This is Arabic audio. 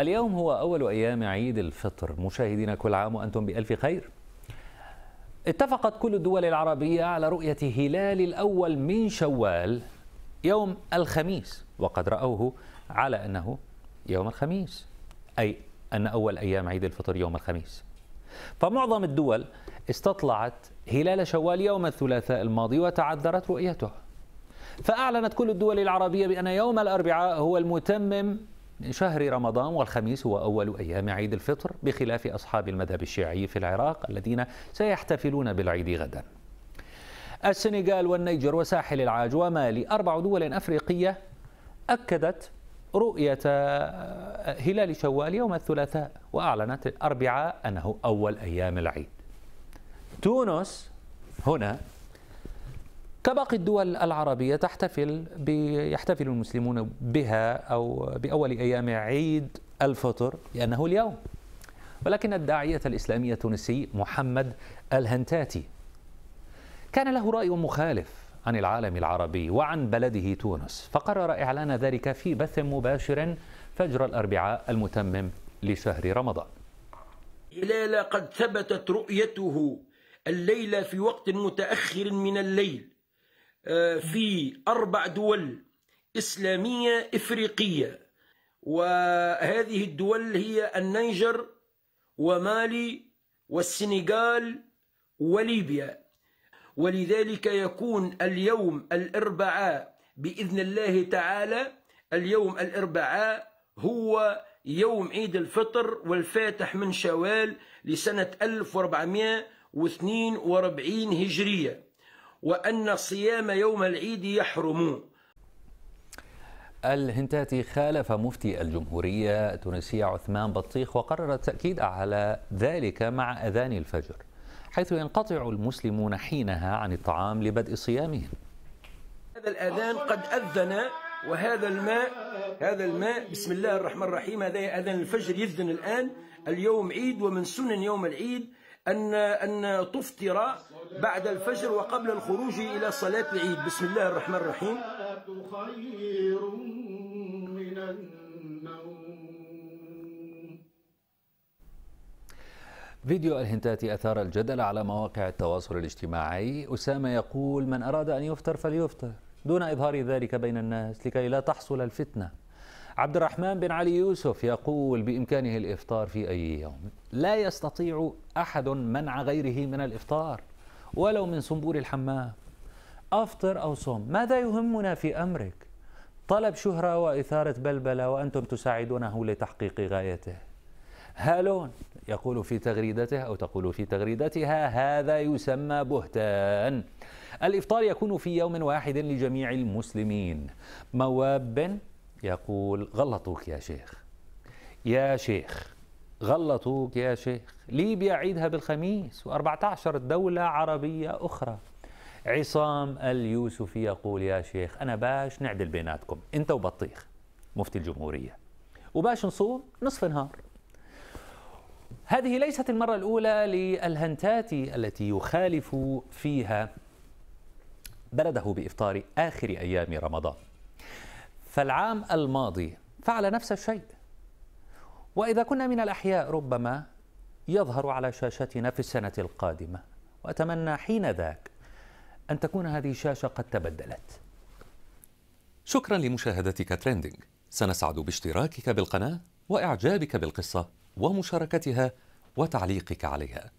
اليوم هو أول أيام عيد الفطر مشاهدينا كل عام وأنتم بألف خير اتفقت كل الدول العربية على رؤية هلال الأول من شوال يوم الخميس وقد رأوه على أنه يوم الخميس أي أن أول أيام عيد الفطر يوم الخميس فمعظم الدول استطلعت هلال شوال يوم الثلاثاء الماضي وتعذرت رؤيته فأعلنت كل الدول العربية بأن يوم الأربعاء هو المتمم من شهر رمضان والخميس هو أول أيام عيد الفطر بخلاف أصحاب المذهب الشيعي في العراق الذين سيحتفلون بالعيد غدا السنغال والنيجر وساحل العاج ومالي أربع دول أفريقية أكدت رؤية آه، هلال شوال يوم الثلاثاء وأعلنت الأربعاء أنه أول أيام العيد تونس هنا كباقي الدول العربية تحتفل يحتفل المسلمون بها أو بأول أيام عيد الفطر لأنه اليوم ولكن الداعية الإسلامي التونسي محمد الهنتاتي كان له رأي مخالف عن العالم العربي وعن بلده تونس فقرر إعلان ذلك في بث مباشر فجر الأربعاء المتمم لشهر رمضان هلال قد ثبتت رؤيته الليلة في وقت متأخر من الليل آه، في أربع دول إسلامية إفريقية وهذه الدول هي النيجر ومالي والسنغال وليبيا ولذلك يكون اليوم الأربعاء بإذن الله تعالى اليوم الأربعاء هو يوم عيد الفطر والفاتح من شوال لسنة 1442 هجرية وأن صيام يوم العيد يحرم الهنتاتي خالف مفتي الجمهورية التونسية عثمان بطيخ وقرر التأكيد على ذلك مع أذان الفجر حيث ينقطع المسلمون حينها عن الطعام لبدء صيامهم هذا الأذان قد أذن وهذا الماء هذا الماء بسم الله الرحمن الرحيم هذا أذان الفجر يذن الآن اليوم عيد ومن سنن يوم العيد أن أن تفطر بعد الفجر وقبل الخروج إلى صلاة العيد بسم الله الرحمن الرحيم خير من فيديو الهنتات أثار الجدل على مواقع التواصل الاجتماعي أسامة يقول من أراد أن يفطر فليفطر دون إظهار ذلك بين الناس لكي لا تحصل الفتنة عبد الرحمن بن علي يوسف يقول بإمكانه الإفطار في أي يوم لا يستطيع أحد منع غيره من الإفطار ولو من صنبور الحمام أفطر أو صم ماذا يهمنا في أمرك طلب شهرة وإثارة بلبلة وأنتم تساعدونه لتحقيق غايته هالون يقول في تغريدته أو تقول في تغريدتها هذا يسمى بهتان الإفطار يكون في يوم واحد لجميع المسلمين مواب يقول غلطوك يا شيخ يا شيخ غلطوك يا شيخ ليبيا عيدها بالخميس و14 دولة عربية أخرى عصام اليوسفي يقول يا شيخ أنا باش نعدل بيناتكم أنت وبطيخ مفتي الجمهورية وباش نصوم نصف نهار هذه ليست المرة الأولى للهنتات التي يخالف فيها بلده بإفطار آخر أيام رمضان فالعام الماضي فعل نفس الشيء وإذا كنا من الأحياء ربما يظهر على شاشتنا في السنة القادمة وأتمنى حين ذاك أن تكون هذه الشاشة قد تبدلت شكرا لمشاهدتك تريندينج سنسعد باشتراكك بالقناة وإعجابك بالقصة ومشاركتها وتعليقك عليها